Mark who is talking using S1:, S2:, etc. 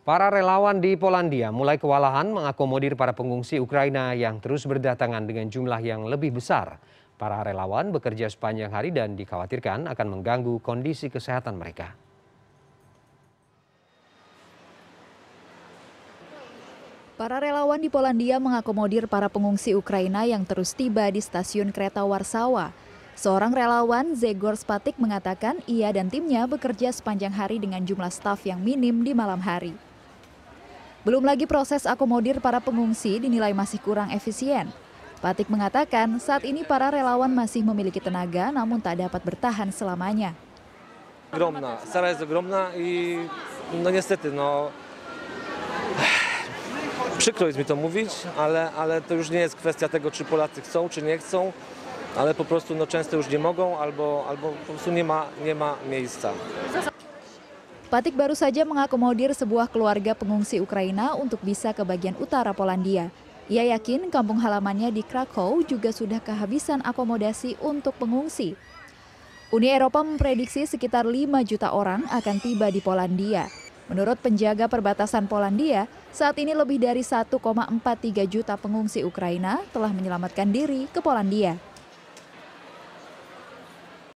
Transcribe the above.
S1: Para relawan di Polandia mulai kewalahan mengakomodir para pengungsi Ukraina yang terus berdatangan dengan jumlah yang lebih besar. Para relawan bekerja sepanjang hari dan dikhawatirkan akan mengganggu kondisi kesehatan mereka.
S2: Para relawan di Polandia mengakomodir para pengungsi Ukraina yang terus tiba di stasiun kereta Warsawa. Seorang relawan, Zegor Spatik, mengatakan ia dan timnya bekerja sepanjang hari dengan jumlah staf yang minim di malam hari. Belum lagi proses akomodir para pengungsi dinilai masih kurang efisien. Patik mengatakan saat ini para relawan masih memiliki tenaga namun tak dapat bertahan selamanya.
S3: Gromna, sara jest ogromna i no niestety no przykro jest mi to mówić, ale, ale to już nie jest kwestia tego czy Polacy chcą czy nie chcą, ale po prostu no często już nie mogą albo, albo po prostu nie ma, nie ma miejsca.
S2: Patik baru saja mengakomodir sebuah keluarga pengungsi Ukraina untuk bisa ke bagian utara Polandia. Ia yakin kampung halamannya di Krakow juga sudah kehabisan akomodasi untuk pengungsi. Uni Eropa memprediksi sekitar 5 juta orang akan tiba di Polandia. Menurut penjaga perbatasan Polandia, saat ini lebih dari 1,43 juta pengungsi Ukraina telah menyelamatkan diri ke Polandia.